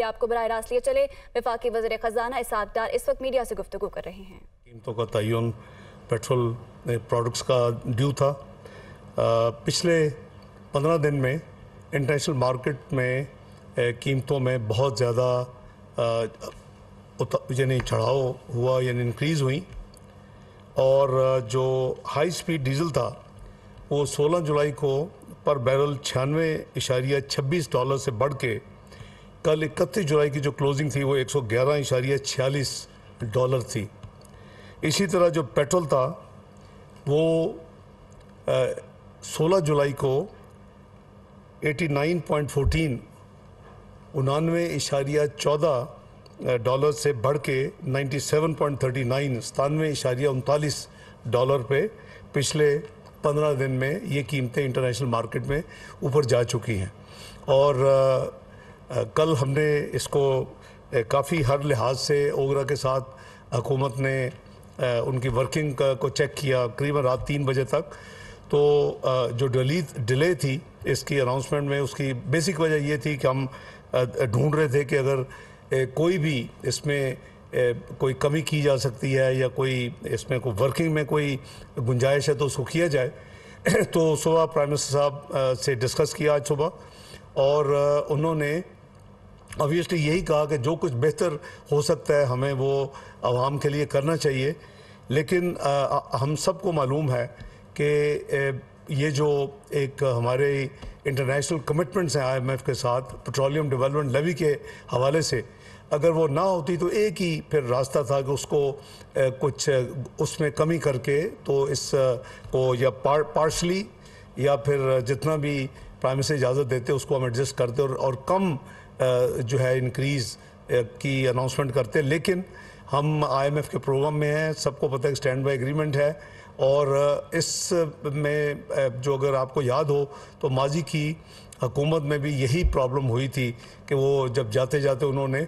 आपको बरह रास्त लिए चले विफाक वजर ख़जाना इसाक डार इस वक्त मीडिया से गुफ्तु कर रहे हैं कीमतों का तयन पेट्रोल प्रोडक्ट्स का ड्यू था आ, पिछले पंद्रह दिन में इंटरनेशनल मार्केट में कीमतों में बहुत ज़्यादा यानी चढ़ाव हुआ यानी इंक्रीज़ हुई और जो हाई स्पीड डीजल था वो 16 जुलाई को पर बैरल छियानवे इशारिया छब्बीस डॉलर से बढ़ के कल इकतीस जुलाई की जो क्लोजिंग थी वो एक सौ ग्यारह इशारिया छियालीस डॉलर थी इसी तरह जो पेट्रोल था वो सोलह जुलाई को एटी नाइन पॉइंट फोटीन उनानवे इशारिया चौदह डॉलर से बढ़ के ninety seven point thirty nine सतानवे इशारिया उनतालीस डॉलर पे पिछले पंद्रह दिन में ये कीमतें इंटरनेशनल मार्केट में ऊपर जा चुकी हैं और कल हमने इसको काफ़ी हर लिहाज से ओगरा के साथ हुकूमत ने उनकी वर्किंग को चेक किया करीबन रात तीन बजे तक तो जो डली डिले थी इसकी अनाउंसमेंट में उसकी बेसिक वजह ये थी कि हम ढूंढ रहे थे कि अगर कोई भी इसमें कोई कमी की जा सकती है या कोई इसमें कोई वर्किंग में कोई गुंजाइश है तो उसको किया जाए तो सुबह प्राइम मिनिस्टर साहब से डिस्कस किया आज सुबह और उन्होंने ऑबियसली यही कहा कि जो कुछ बेहतर हो सकता है हमें वो आवाम के लिए करना चाहिए लेकिन आ, हम सबको मालूम है कि ये जो एक हमारे इंटरनेशनल कमिटमेंट्स हैं आईएमएफ के साथ पेट्रोलियम डेवलपमेंट लेवी के हवाले से अगर वो ना होती तो एक ही फिर रास्ता था कि उसको कुछ उसमें कमी करके तो इस को या पार्शली या फिर जितना भी प्राइम मिनिस्टर इजाज़त देते उसको हम एडजस्ट करते और, और कम जो है इंक्रीज़ की अनाउंसमेंट करते लेकिन हम आईएमएफ के प्रोग्राम में हैं सबको पता है स्टैंड बाई एग्रीमेंट है और इस में जो अगर आपको याद हो तो माजी की हुकूमत में भी यही प्रॉब्लम हुई थी कि वो जब जाते जाते उन्होंने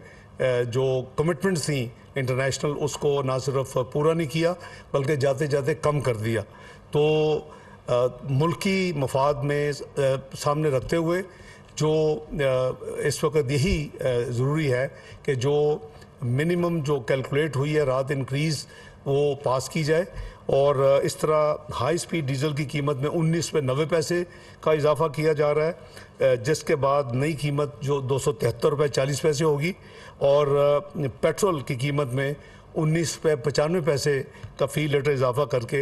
जो कमिटमेंट्स थी इंटरनेशनल उसको ना सिर्फ पूरा नहीं किया बल्कि जाते जाते कम कर दिया तो मुल्की मफाद में सामने रखते हुए जो इस वक्त यही ज़रूरी है कि जो मिनिमम जो कैलकुलेट हुई है रात इंक्रीज़ वो पास की जाए और इस तरह हाई स्पीड डीजल की कीमत में उन्नीस पे नबे पैसे का इजाफा किया जा रहा है जिसके बाद नई कीमत जो दो सौ तिहत्तर रुपये चालीस पैसे होगी और पेट्रोल की कीमत में उन्नीस रुपये पचानवे पैसे का फ़ी लीटर इजाफा करके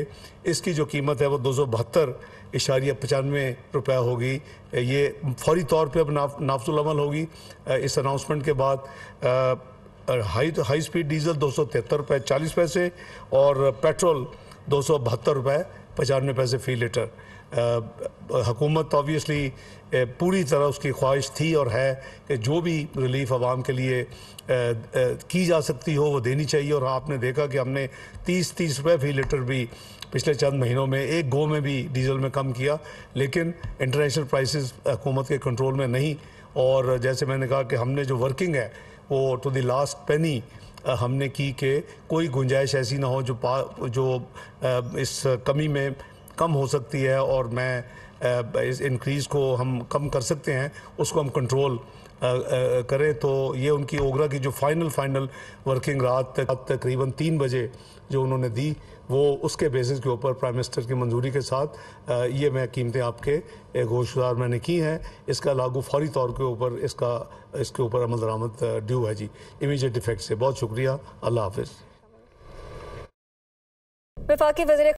इसकी जो कीमत है वो दो सौ बहत्तर इशारिया पचानवे रुपये होगी ये फौरी तौर पर अब नाफ नाफजुलमल होगी इस अनाउंसमेंट के बाद हाई हाई स्पीड डीजल दो सौ तिहत्तर रुपये चालीस पैसे और पेट्रोल दो सौ बहत्तर रुपये पचानवे पैसे फ़ी लीटर हुकूमत ऑबियसली तो पूरी तरह उसकी ख्वाहिश थी और है कि जो भी रिलीफ आवाम के लिए की जा सकती हो वो देनी चाहिए और आपने देखा कि हमने तीस तीस रुपये फी लीटर भी पिछले चंद महीनों में एक गो में भी डीजल में कम किया लेकिन इंटरनेशनल प्राइसेस हुकूमत के कंट्रोल में नहीं और जैसे मैंने कहा कि हमने जो वर्किंग है वो टू द लास्ट पेनी हमने की कि कोई गुंजाइश ऐसी ना हो जो पा जो इस कमी में कम हो सकती है और मैं इस इंक्रीज़ को हम कम कर सकते हैं उसको हम कंट्रोल करें तो ये उनकी ओगरा की जो फाइनल फाइनल वर्किंग रात तक तकरीबन तीन बजे जो उन्होंने दी वो उसके बेसिस के ऊपर प्राइम मिनिस्टर की मंजूरी के साथ ये मैं कीमतें आपके गोशदार मैंने की हैं इसका लागू फौरी तौर के ऊपर इसका इसके ऊपर अमल दरामद ड्यू है जी इमीजिएट इफेक्ट से बहुत शुक्रिया अल्लाह हाफिज़ वफाकी वजी